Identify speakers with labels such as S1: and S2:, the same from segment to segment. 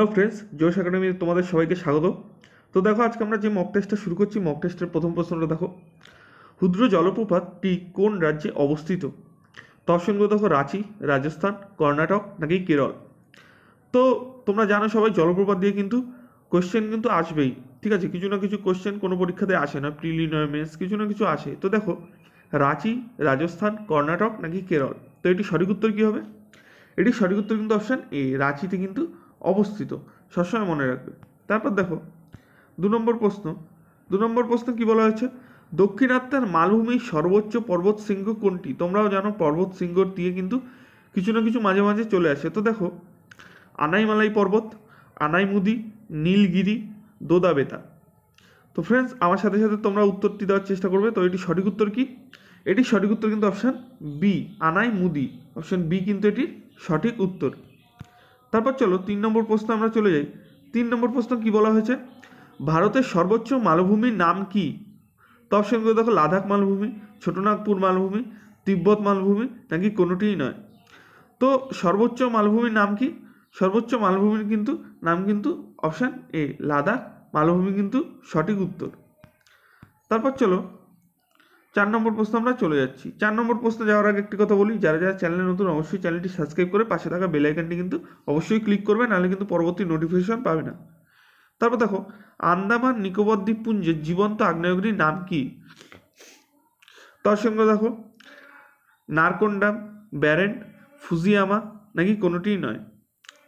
S1: hello friends জোশ একাডেমিতে তোমাদের সবাইকে স্বাগত তো দেখো আজকে আমরা যে মক টেস্টটা শুরু করছি মক টেস্টের প্রথম প্রশ্নটা দেখো ক্ষুদ্র জলপ্রপাতটি কোন রাজ্যে অবস্থিত তৎসঙ্গ দেখো রাঁচি রাজস্থান কর্ণাটক নাকি কেরল তো তোমরা জানো সবাই জলপ্রপাত দিয়ে কিন্তু কোশ্চেন কিন্তু আসবেই ঠিক আছে কিছু না কিছু কোশ্চেন কোনো পরীক্ষাতে আসে না প্রিলিনয়মেন্স কিছু না কিছু আসে তো দেখো রাঁচি রাজস্থান কর্ণাটক নাকি কেরল তো এটি সঠিক উত্তর কী হবে এটি সঠিক উত্তর কিন্তু অপশান এ রাঁচিতে কিন্তু অবস্থিত সবসময় মনে রাখবে তারপর দেখো দু নম্বর প্রশ্ন দু নম্বর প্রশ্ন কি বলা হয়েছে দক্ষিণাত্মার মালভূমির সর্বোচ্চ পর্বত শৃঙ্গ কোনটি তোমরাও জানো পর্বত শৃঙ্গ দিয়ে কিন্তু কিছু না কিছু মাঝে মাঝে চলে আসে তো দেখো আনাইমালাই পর্বত আনাইমুদি নীলগিরি দোদাবেতা তো ফ্রেন্ডস আমার সাথে সাথে তোমরা উত্তরটি দেওয়ার চেষ্টা করবে তো এটি সঠিক উত্তর কি এটি সঠিক উত্তর কিন্তু অপশান বি আনাই মুদি অপশান বি কিন্তু এটির সঠিক উত্তর তারপর চলো তিন নম্বর প্রশ্ন আমরা চলে যাই তিন নম্বর প্রশ্ন কি বলা হয়েছে ভারতের সর্বোচ্চ মালভূমির নাম কি তার সঙ্গে দেখো লাদাখ মালভূমি ছোটনাগপুর মালভূমি তিব্বত মালভূমি নাকি কোনোটিই নয় তো সর্বোচ্চ মালভূমির নাম কি সর্বোচ্চ মালভূমির কিন্তু নাম কিন্তু অপশান এ লাদাখ মালভূমি কিন্তু সঠিক উত্তর তারপর চলো চার নম্বর প্রশ্ন আমরা চলে যাচ্ছি চার নম্বর প্রশ্নে যাওয়ার আগে একটি কথা বলি যারা যারা চ্যানেলে নতুন অবশ্যই চ্যানেলটি সাবস্ক্রাইব করে পাশে থাকা বেল আইকনটি কিন্তু অবশ্যই ক্লিক করবে নাহলে কিন্তু পরবর্তী নোটিফিকেশন পাবে না তারপর দেখো আন্দামান নিকোবর দ্বীপপুঞ্জের জীবন্ত আগ্নেয়গিরির নাম কি তার সঙ্গে দেখো নারকোন্ডাম ব্যারেন ফুজিয়ামা নাকি কোনোটিই নয়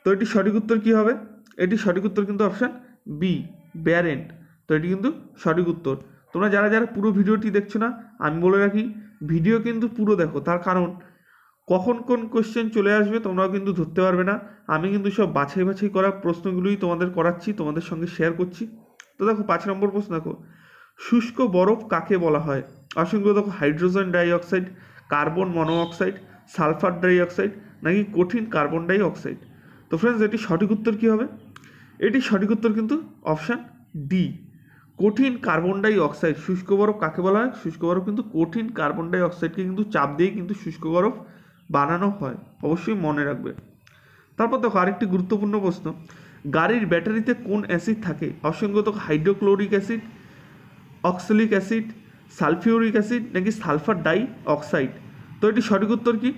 S1: তো এটি সঠিক উত্তর কী হবে এটি সঠিক উত্তর কিন্তু অপশান বি ব্যারেন্ট তো এটি কিন্তু সঠিক উত্তর তোমরা যারা যারা পুরো ভিডিওটি দেখছো না আমি বলে রাখি ভিডিও কিন্তু পুরো দেখো তার কারণ কখন কোন কোশ্চেন চলে আসবে তোমরাও কিন্তু ধরতে পারবে না আমি কিন্তু সব বাছাই বাছাই করা প্রশ্নগুলোই তোমাদের করাচ্ছি তোমাদের সঙ্গে শেয়ার করছি তো দেখো পাঁচ নম্বর প্রশ্ন দেখো শুষ্ক বরফ কাকে বলা হয় অসংখ্য দেখো hydrogen dioxide carbon monoxide sulphur dioxide নাকি কঠিন কার্বন ডাইঅক্সাইড তো ফ্রেন্ডস এটি সঠিক উত্তর কী হবে এটি সঠিক উত্তর কিন্তু অপশান ডি কঠিন কার্বন ডাই অক্সাইড শুষ্ক বরফ কাকে বলা হয় শুষ্ক বরফ কিন্তু কঠিন কার্বন ডাই অক্সাইডকে কিন্তু চাপ দিয়ে কিন্তু শুষ্ক বরফ বানানো হয় অবশ্যই মনে রাখবে তারপর দেখো আরেকটি গুরুত্বপূর্ণ প্রশ্ন গাড়ির ব্যাটারিতে কোন অ্যাসিড থাকে অসংগত hydrochloric acid oxalic acid sulphuric acid নাকি সালফার ডাই অক্সাইড তো এটি সঠিক উত্তর কি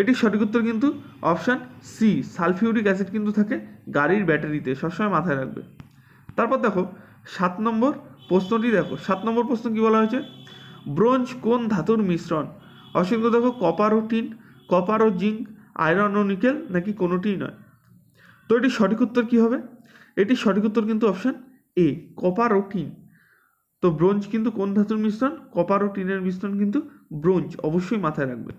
S1: এটি সঠিক উত্তর কিন্তু অপশান সি সালফিউরিক অ্যাসিড কিন্তু থাকে গাড়ির ব্যাটারিতে সবসময় মাথায় রাখবে তারপর দেখো সাত নম্বর প্রশ্নটি দেখো সাত নম্বর প্রশ্ন কি বলা হয়েছে ব্রোঞ্জ কোন ধাতুর মিশ্রণ অসংখ্য দেখো কপার ও টিন কপার ও জিঙ্ক আয়রন ও নিকেল নাকি কোনোটিই নয় তো এটি সঠিক উত্তর কী হবে এটি সঠিক উত্তর কিন্তু অপশান এ কপার ও টিন তো ব্রোঞ্জ কিন্তু কোন ধাতুর মিশ্রণ কপার ও টিনের মিশ্রণ কিন্তু ব্রোঞ্জ অবশ্যই মাথায় রাখবে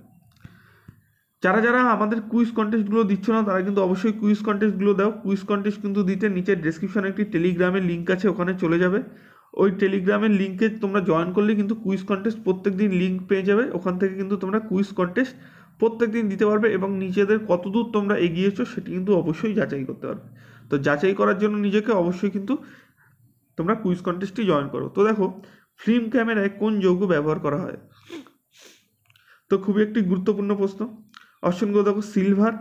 S1: যারা যারা আমাদের কুইজ কন্টেস্টগুলো দিচ্ছ না তারা কিন্তু অবশ্যই কুইজ কন্টেস্টগুলো দাও কুইজ কন্টেস্ট কিন্তু দিতে নিচের ডিসক্রিপশানে একটি টেলিগ্রামের লিঙ্ক আছে ওখানে চলে যাবে ওই টেলিগ্রামের লিঙ্কে তোমরা জয়েন করলে কিন্তু কুইজ কন্টেস্ট প্রত্যেক দিন লিঙ্ক পেয়ে যাবে ওখান থেকে কিন্তু তোমরা কুইজ কন্টেস্ট প্রত্যেক দিন দিতে পারবে এবং নিজেদের কতদূর তোমরা এগিয়েছো সেটি কিন্তু অবশ্যই যাচাই করতে পারবে তো যাচাই করার জন্য নিজেকে অবশ্যই কিন্তু তোমরা কুইজ কন্টেস্টই জয়েন করো তো দেখো ফিল্ম ক্যামেরায় কোন যৌগ ব্যবহার করা হয় তো খুবই একটি গুরুত্বপূর্ণ প্রশ্ন অসংখ্য দেখো সিলভার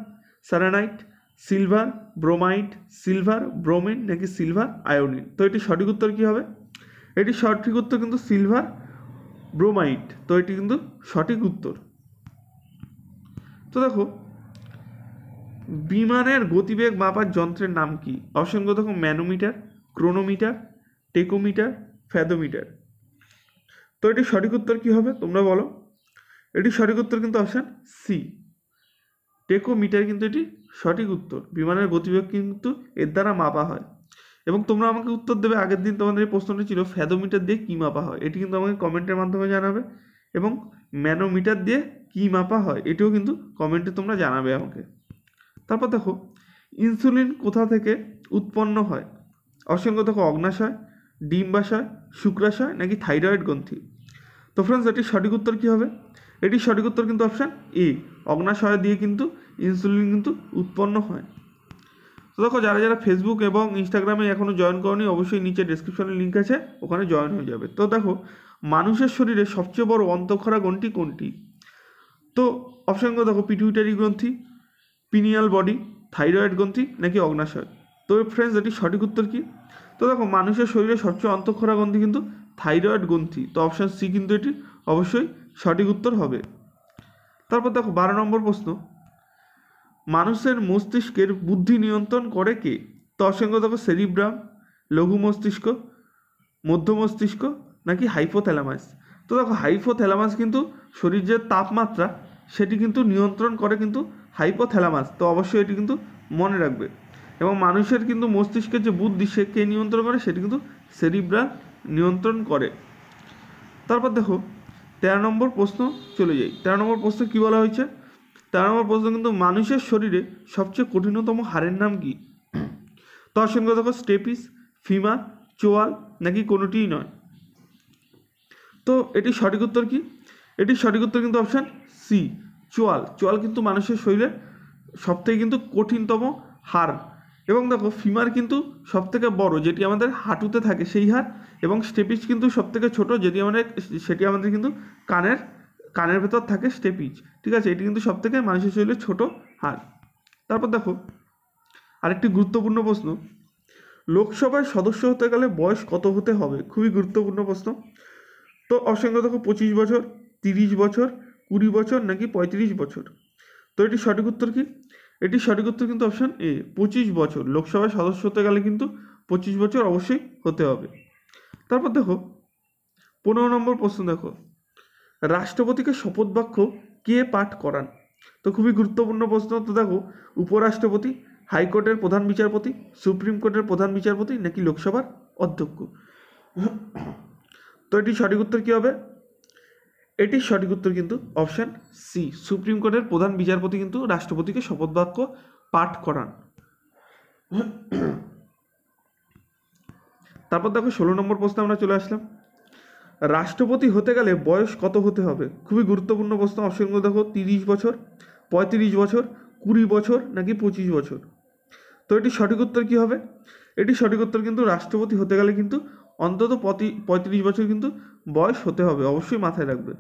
S1: স্যারানাইট সিলভার ব্রোমাইট সিলভার ব্রোমিন নাকি সিলভার আয়োনিন তো এটি সঠিক উত্তর কী হবে এটি সঠিক উত্তর কিন্তু সিলভার ব্রোমাইট তো এটি কিন্তু সঠিক উত্তর তো দেখো বিমানের গতিবেগ মাপার যন্ত্রের নাম কি অসংখ্য দেখো ম্যানোমিটার ক্রোনোমিটার টেকোমিটার ফ্যাদোমিটার তো এটি সঠিক উত্তর কী হবে তোমরা বলো এটি সঠিক উত্তর কিন্তু অপশান সি টেকোমিটার কিন্তু এটি সঠিক উত্তর বিমানের গতিবেগ কিন্তু এর দ্বারা মাপা হয় এবং তোমরা আমাকে উত্তর দেবে আগের দিন তোমাদের এই প্রশ্নটি ছিল ফ্যাদোমিটার দিয়ে কী মাপা হয় এটি কিন্তু আমাকে কমেন্টের মাধ্যমে জানাবে এবং ম্যানোমিটার দিয়ে কী মাপা হয় এটিও কিন্তু কমেন্টে তোমরা জানাবে আমাকে তারপর দেখো ইনসুলিন কোথা থেকে উৎপন্ন হয় অসংখ্য দেখো অগ্নাশয় ডিম্বাশয় শুক্রাশয় নাকি থাইরয়েড গ্রন্থি তো ফ্রেন্ডস এটির সঠিক উত্তর কী হবে এটি সঠিক উত্তর কিন্তু অপশান ই e, অগ্নাশয় দিয়ে কিন্তু ইনসুলিন কিন্তু উৎপন্ন হয় তো দেখো যারা যারা ফেসবুক এবং ইনস্টাগ্রামে এখনও জয়েন করনি অবশ্যই নিচে ডিসক্রিপশনে লিঙ্ক আছে ওখানে জয়েন হয়ে যাবে তো দেখো মানুষের শরীরে সবচেয়ে বড় অন্তঃক্ষরা গ্রন্থি কোনটি তো অপশানগুলো দেখো পিটুইটারি গ্রন্থি পিনিয়াল বডি থাইরয়েড গ্রন্থি নাকি অগ্নাশয় তো ফ্রেন্ডস এটি সঠিক উত্তর কি তো দেখো মানুষের শরীরে সবচেয়ে অন্তঃক্ষরা গ্রন্থি কিন্তু থাইরয়েড গ্রন্থি তো অপশান সি কিন্তু এটি অবশ্যই সঠিক উত্তর হবে তারপর দেখো বারো নম্বর প্রশ্ন মানুষের মস্তিষ্কের বুদ্ধি নিয়ন্ত্রণ করে কে তো অসংখ্য দেখো সেরিব্রাম লঘু মস্তিষ্ক মধ্য মস্তিষ্ক নাকি হাইপোথ্যালামাস তো দেখো হাইপোথ্যালামাস কিন্তু শরীর যে তাপমাত্রা সেটি কিন্তু নিয়ন্ত্রণ করে কিন্তু হাইপোথ্যালামাস তো অবশ্যই এটি কিন্তু মনে রাখবে এবং মানুষের কিন্তু মস্তিষ্কের যে বুদ্ধি সে কে নিয়ন্ত্রণ করে সেটি কিন্তু সেরিব্রা নিয়ন্ত্রণ করে তারপর দেখো তেরো নম্বর প্রশ্ন চলে যাই তেরো নম্বর প্রশ্ন কী বলা হয়েছে তেরো নম্বর প্রশ্ন কিন্তু মানুষের শরীরে সবচেয়ে কঠিনতম হাড়ের নাম কি তর্শনগত দেখো স্টেপিস ফিমা চোয়াল নাকি কোনোটিই নয় তো এটি সঠিক উত্তর কি এটি সঠিক উত্তর কিন্তু অপশান সি চোয়াল চোয়াল কিন্তু মানুষের শরীরের সবথেকে কিন্তু কঠিনতম হাড় এবং দেখো ফিমার কিন্তু সবথেকে বড় যেটি আমাদের হাঁটুতে থাকে সেই হাড় এবং স্টেপিচ কিন্তু সবথেকে ছোট যেটি আমাদের সেটি আমাদের কিন্তু কানের কানের ভেতর থাকে স্টেপিচ ঠিক আছে এটি কিন্তু সবথেকে মানুষের শরীরে ছোট হাড় তারপর দেখো আরেকটি গুরুত্বপূর্ণ প্রশ্ন লোকসভার সদস্য হতে গেলে বয়স কত হতে হবে খুবই গুরুত্বপূর্ণ প্রশ্ন তো অসংখ্য দেখো পঁচিশ বছর তিরিশ বছর কুড়ি বছর নাকি পঁয়ত্রিশ বছর তো এটি সঠিক উত্তর কি এটি সঠিক উত্তর কিন্তু অপশান এ পঁচিশ বছর লোকসভায় সদস্য হতে গেলে কিন্তু পঁচিশ বছর অবশ্যই হতে হবে তারপর দেখো পনেরো নম্বর প্রশ্ন দেখো রাষ্ট্রপতিকে শপথ বাক্য কে পাঠ করান তো খুবই গুরুত্বপূর্ণ প্রশ্ন তো দেখো উপরাষ্ট্রপতি হাইকোর্টের প্রধান বিচারপতি সুপ্রিম কোর্টের প্রধান বিচারপতি নাকি লোকসভার অধ্যক্ষ তো এটি সঠিক উত্তর কী হবে এটির সঠিক উত্তর কিন্তু অপশান সি সুপ্রিম কোর্টের প্রধান বিচারপতি কিন্তু রাষ্ট্রপতিকে শপথ বাক্য পাঠ করান তারপর দেখো ষোলো নম্বর প্রশ্নে আমরা চলে আসলাম রাষ্ট্রপতি হতে গেলে বয়স কত হতে হবে খুবই গুরুত্বপূর্ণ প্রশ্ন অপশনগুলো দেখো তিরিশ বছর পঁয়ত্রিশ বছর কুড়ি বছর নাকি পঁচিশ বছর তো এটি সঠিক উত্তর কী হবে এটি সঠিক উত্তর কিন্তু রাষ্ট্রপতি হতে গেলে কিন্তু অন্তত পঁয়ত্রিশ বছর কিন্তু বয়স হতে হবে অবশ্যই মাথায় রাখবে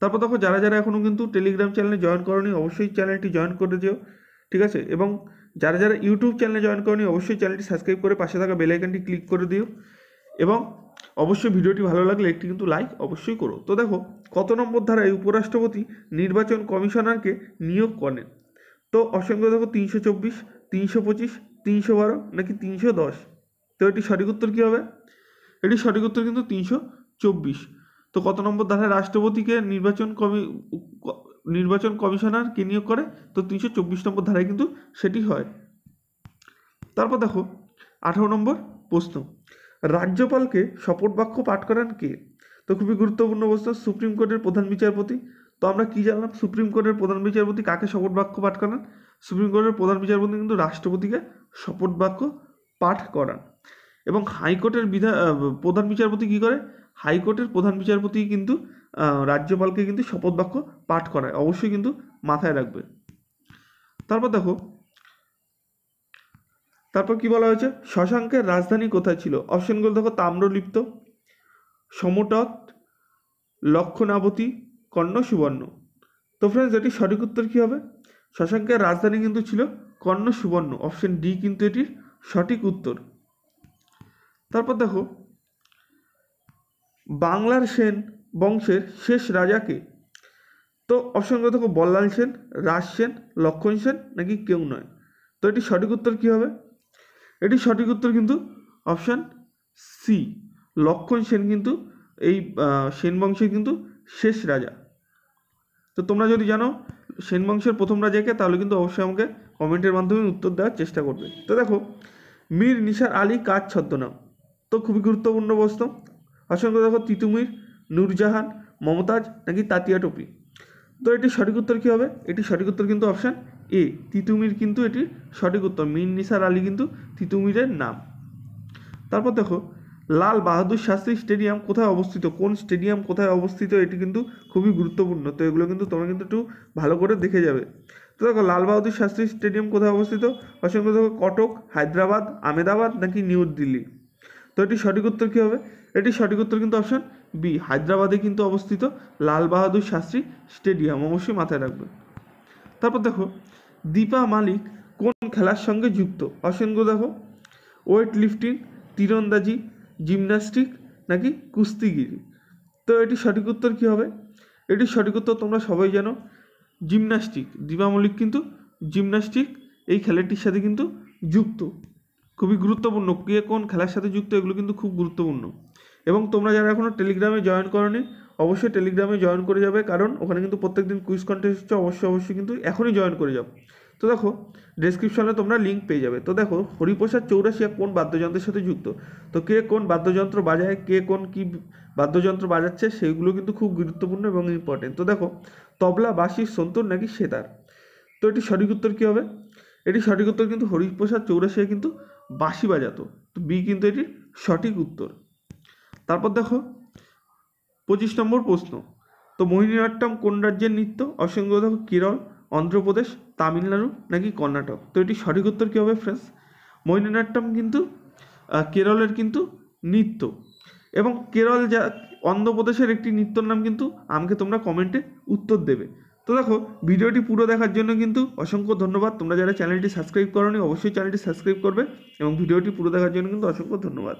S1: তারপর দেখো যারা যারা এখনও কিন্তু টেলিগ্রাম চ্যানেলে জয়েন করনি অবশ্যই চ্যানেলটি জয়েন করে দিও ঠিক আছে এবং যারা যারা ইউটিউব চ্যানেলে জয়েন করনি অবশ্যই চ্যানেলটি সাবস্ক্রাইব করে পাশে থাকা বেলাইকানটি ক্লিক করে দিও এবং অবশ্যই ভিডিওটি ভালো লাগলে একটি কিন্তু লাইক অবশ্যই করো তো দেখো কত নম্বর ধারায় উপরাষ্ট্রপতি নির্বাচন কমিশনারকে নিয়োগ করেন তো অসংখ্য দেখো তিনশো চব্বিশ তিনশো পঁচিশ তিনশো বারো নাকি তিনশো দশ তো এটি সঠিক উত্তর কী হবে এটি সঠিক উত্তর কিন্তু তিনশো চব্বিশ তো কত নম্বর ধারায় রাষ্ট্রপতিকে নির্বাচন কমি নির্বাচন কমিশনার কে নিয়োগ করে তো তিনশো চব্বিশ নম্বর ধারায় কিন্তু সেটি হয় তারপর দেখো আঠারো নম্বর প্রশ্ন রাজ্যপালকে শপথ বাক্য পাঠ করান কে তো খুবই গুরুত্বপূর্ণ প্রশ্ন সুপ্রিম কোর্টের প্রধান বিচারপতি তো আমরা কী জানলাম সুপ্রিম কোর্টের প্রধান বিচারপতি কাকে শপথ বাক্য পাঠ করান সুপ্রিম কোর্টের প্রধান বিচারপতি কিন্তু রাষ্ট্রপতিকে শপথ বাক্য পাঠ করান এবং হাইকোর্টের বিধা প্রধান বিচারপতি কী করে হাইকোর্টের প্রধান বিচারপতি কিন্তু রাজ্যপালকে কিন্তু শপথ বাক্য পাঠ করায় অবশ্যই কিন্তু মাথায় রাখবে তারপর দেখো তারপর কি বলা হয়েছে শশাঙ্কের রাজধানী কোথায় ছিল অপশনগুলো দেখো তাম্রলিপ্ত সমটত লক্ষণাবতী কর্ণ সুবর্ণ তো ফ্রেন্ডস এটির সঠিক উত্তর কী হবে শশাঙ্কের রাজধানী কিন্তু ছিল কর্ণ সুবর্ণ অপশন ডি কিন্তু এটির সঠিক উত্তর তারপর দেখো বাংলার সেন বংশের শেষ রাজাকে তো অপশন দেখো বল্লাল সেন রাজ সেন লক্ষণ সেন নাকি কেউ নয় তো এটি সঠিক উত্তর কী হবে এটি সঠিক উত্তর কিন্তু অপশান সি লক্ষণ সেন কিন্তু এই সেন বংশের কিন্তু শেষ রাজা তো তোমরা যদি জানো সেন বংশের প্রথম রাজাকে তাহলে কিন্তু অবশ্যই আমাকে কমেন্টের মাধ্যমে উত্তর দেওয়ার চেষ্টা করবে তো দেখো মীর নিসার আলী কাজ ছদ্মনাম তো খুবই গুরুত্বপূর্ণ প্রশ্ন অসংখ্য দেখো তিতুমির নূরজাহান মমতাজ নাকি তাতিয়া টুপি তো এটি সঠিক উত্তর কী হবে এটি সঠিক উত্তর কিন্তু অপশান এ তিতুমির কিন্তু এটি সঠিক উত্তর মির নিসার আলী কিন্তু তিতুমিরের নাম তারপর দেখো লাল বাহাদুর শাস্ত্রী স্টেডিয়াম কোথায় অবস্থিত কোন স্টেডিয়াম কোথায় অবস্থিত এটি কিন্তু খুবই গুরুত্বপূর্ণ তো এগুলো কিন্তু তোমরা কিন্তু একটু ভালো করে দেখে যাবে তো দেখো লাল বাহাদুর শাস্ত্রী স্টেডিয়াম কোথায় অবস্থিত অসংখ্য দেখো কটক হায়দ্রাবাদ আমেদাবাদ নাকি নিউ দিল্লি তো এটি সঠিক উত্তর কী হবে এটি সঠিক উত্তর কিন্তু অপশন বি হায়দ্রাবাদে কিন্তু অবস্থিত লাল বাহাদুর শাস্ত্রী স্টেডিয়াম অবশ্যই মাথায় রাখবে তারপর দেখো দীপা মালিক কোন খেলার সঙ্গে যুক্ত অপশনগুলো দেখো ওয়েট লিফটিং তীরন্দাজি জিমন্যাস্টিক নাকি কুস্তিগিরি তো এটি সঠিক উত্তর কী হবে এটি সঠিক উত্তর তোমরা সবাই জানো জিমন্যাস্টিক দীপা মল্লিক কিন্তু জিমন্যাস্টিক এই খেলাটির সাথে কিন্তু যুক্ত খুবই গুরুত্বপূর্ণ কে কোন খেলার সাথে যুক্ত এগুলো কিন্তু খুব গুরুত্বপূর্ণ এবং তোমরা যারা এখনও টেলিগ্রামে জয়েন করনি অবশ্যই টেলিগ্রামে জয়েন করে যাবে কারণ ওখানে কিন্তু প্রত্যেক দিন কুইজ কন্টেস্ট হচ্ছে অবশ্যই অবশ্যই কিন্তু এখনই জয়েন করে যাও তো দেখো ডেসক্রিপশনে তোমরা লিঙ্ক পেয়ে যাবে তো দেখো হরিপ্রসাদ চৌরাশিয়া কোন বাদ্যযন্ত্রের সাথে যুক্ত তো কে কোন বাদ্যযন্ত্র বাজায় কে কোন কি বাদ্যযন্ত্র বাজাচ্ছে সেগুলো কিন্তু খুব গুরুত্বপূর্ণ এবং ইম্পর্টেন্ট তো দেখো তবলা বাসির সন্তুর নাকি সেতার তো এটি সঠিক উত্তর কী হবে এটি সঠিক উত্তর কিন্তু হরিপ্রসাদ চৌরাশিয়া কিন্তু বাঁশি বাজাত তো বি কিন্তু এটির সঠিক উত্তর তারপর দেখো পঁচিশ নম্বর প্রশ্ন তো মোহিনীনাট্যম কোন রাজ্যের নৃত্য অসংখ্য দেখো কেরল অন্ধ্রপ্রদেশ তামিলনাড়ু নাকি কর্ণাটক তো এটি সঠিক উত্তর কী হবে ফ্রেন্ডস মোহিনীনাট্যম কিন্তু কেরলের কিন্তু নৃত্য এবং কেরল যা অন্ধ্রপ্রদেশের একটি নৃত্যর নাম কিন্তু আমাকে তোমরা কমেন্টে উত্তর দেবে তো দেখো ভিডিওটি পুরো দেখার জন্য কিন্তু অসংখ্য ধন্যবাদ তোমরা যারা চ্যানেলটি সাবস্ক্রাইব করোনি অবশ্যই চ্যানেলটি সাবস্ক্রাইব করবে এবং ভিডিওটি পুরো দেখার জন্য কিন্তু অসংখ্য ধন্যবাদ